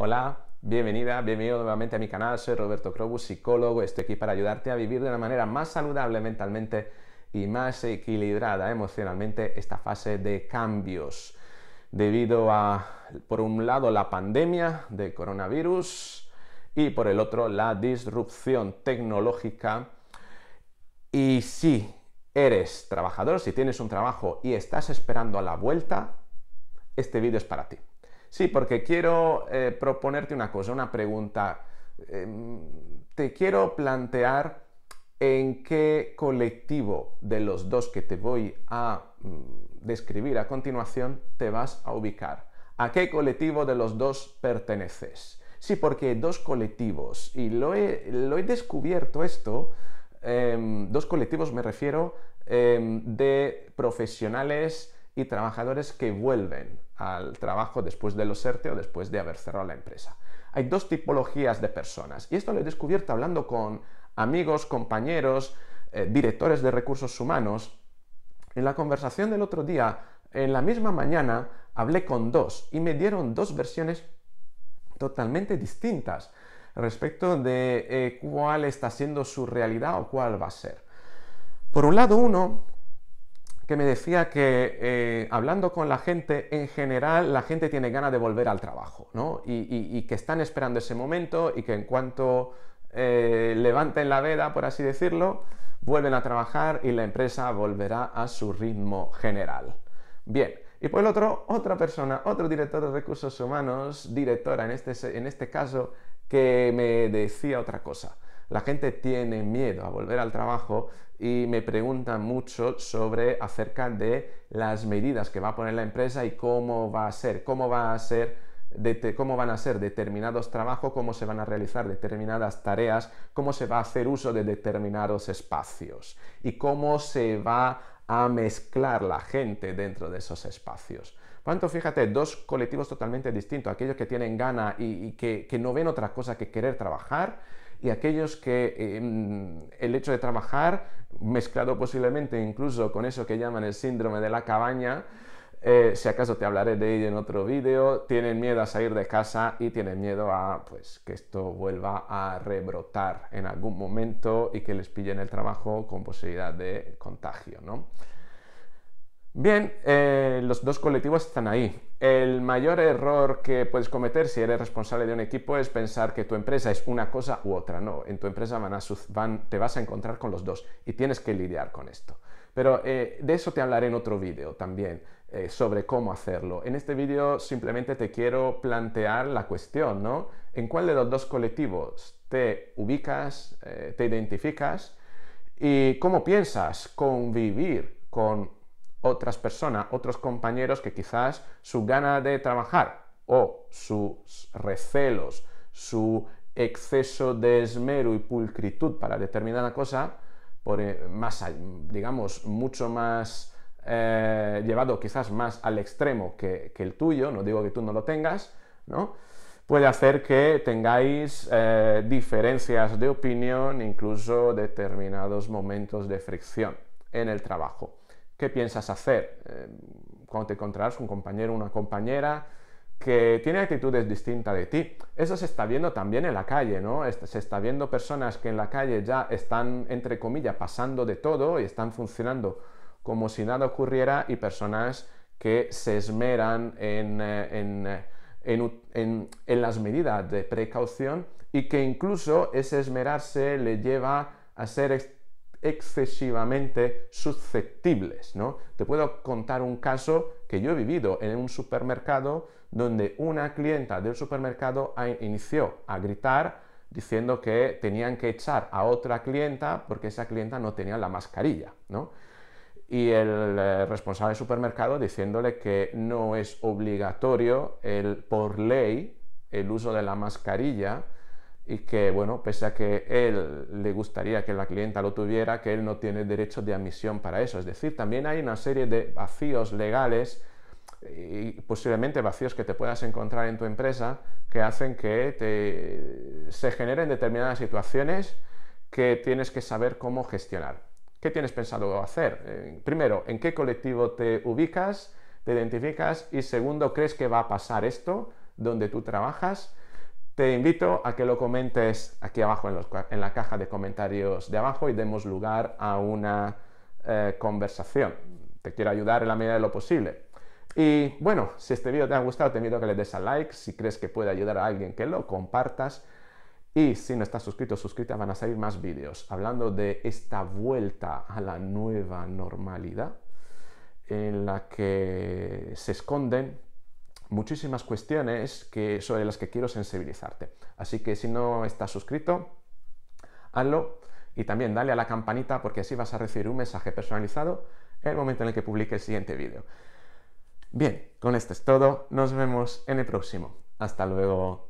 Hola, bienvenida, bienvenido nuevamente a mi canal. Soy Roberto Crobus, psicólogo. Estoy aquí para ayudarte a vivir de una manera más saludable mentalmente y más equilibrada emocionalmente esta fase de cambios debido a, por un lado, la pandemia del coronavirus y por el otro, la disrupción tecnológica. Y si eres trabajador, si tienes un trabajo y estás esperando a la vuelta, este vídeo es para ti. Sí, porque quiero eh, proponerte una cosa, una pregunta. Em, te quiero plantear en qué colectivo de los dos que te voy a mm, describir a continuación te vas a ubicar. ¿A qué colectivo de los dos perteneces? Sí, porque dos colectivos, y lo he, descubierto esto, em, dos colectivos me refiero em, de profesionales y trabajadores que vuelven al trabajo después de los ERTE o después de haber cerrado la empresa. Hay dos tipologías de personas y esto lo he descubierto hablando con amigos, compañeros, eh, directores de recursos humanos. En la conversación del otro día, en la misma mañana, hablé con dos y me dieron dos versiones totalmente distintas respecto de eh, cuál está siendo su realidad o cuál va a ser. Por un lado, uno que me decía que eh, hablando con la gente, en general la gente tiene ganas de volver al trabajo, ¿no? Y, que están esperando ese momento y que en cuanto eh, levanten la veda, por así decirlo, vuelven a trabajar y la empresa volverá a su ritmo general. Bien, y por el otro, otra persona, otro director de recursos humanos, directora en este, este caso, que me decía otra cosa. La gente tiene miedo a volver al trabajo y me preguntan mucho sobre acerca de las medidas que va a poner la empresa y cómo va a ser, cómo va a ser cómo van a ser determinados trabajos, cómo se van a realizar determinadas tareas, cómo se va a hacer uso de determinados espacios y cómo se va a mezclar la gente dentro de esos espacios. Cuanto, fíjate, dos colectivos totalmente distintos, aquellos que tienen gana y, que, que no ven otra cosa que querer trabajar y aquellos que em, el hecho de trabajar, mezclado posiblemente incluso con eso que llaman el síndrome de la cabaña, eh, si acaso te hablaré de ello en otro vídeo, tienen miedo a salir de casa y tienen miedo a pues, que esto vuelva a rebrotar en algún momento y que les pillen el trabajo con posibilidad de contagio, ¿no? Bien, eh, los dos colectivos están ahí. El mayor error que puedes cometer si eres responsable de un equipo es pensar que tu empresa es una cosa u otra. No, en tu empresa van a van, te vas a encontrar con los dos y tienes que lidiar con esto. Pero eh, de eso te hablaré en otro vídeo también, eh, sobre cómo hacerlo. En este vídeo simplemente te quiero plantear la cuestión, ¿no? ¿En cuál de los dos colectivos te ubicas, te identificas y cómo piensas convivir con otras personas, otros compañeros que quizás su gana de trabajar o sus recelos, su exceso de esmero y pulcritud para determinada cosa, eh, digamos, mucho más eh, llevado quizás más al extremo que, el tuyo, no digo que tú no lo tengas, puede hacer que tengáis eh, diferencias de opinión, incluso determinados momentos de fricción en el trabajo qué piensas hacer eh, cuando te encontrarás un compañero o una compañera que tiene actitudes distintas de ti. Eso se está viendo también en la calle, ¿no? Se está viendo personas que en la calle ya están, entre comillas, pasando de todo y están funcionando como si nada ocurriera y personas que se esmeran en, eh, eh, en las medidas de precaución y que incluso ese esmerarse le lleva a ser excesivamente susceptibles, ¿no? Te puedo contar un caso que yo he vivido en un supermercado donde una clienta del supermercado inició a gritar diciendo que tenían que echar a otra clienta porque esa clienta no tenía la mascarilla, ¿no? Y el eh, responsable del supermercado diciéndole que no es obligatorio el, por ley el uso de la mascarilla y que, bueno, pese a que él le gustaría que la clienta lo tuviera, que él no tiene derecho de admisión para eso. Es decir, también hay una serie de vacíos legales y posiblemente vacíos que te puedas encontrar en tu empresa que hacen que se generen determinadas situaciones que tienes que saber cómo gestionar. ¿Qué tienes pensado hacer? Eh, primero, ¿en qué colectivo te ubicas, te identificas? Y segundo, ¿crees que va a pasar esto donde tú trabajas? Te invito a que lo comentes aquí abajo en, la caja de comentarios de abajo y demos lugar a una eh, conversación. Te quiero ayudar en la medida de lo posible. Y bueno, si este vídeo te ha gustado, te invito a que le des a like. Si crees que puede ayudar a alguien, que lo compartas. Y si no estás suscrito o suscrita, van a salir más vídeos hablando de esta vuelta a la nueva normalidad en la que se esconden muchísimas cuestiones que, sobre las que quiero sensibilizarte. Así que si no estás suscrito, hazlo y también dale a la campanita porque así vas a recibir un mensaje personalizado en el momento en el que publique el siguiente vídeo. Bien, con esto es todo, nos vemos en el próximo. Hasta luego.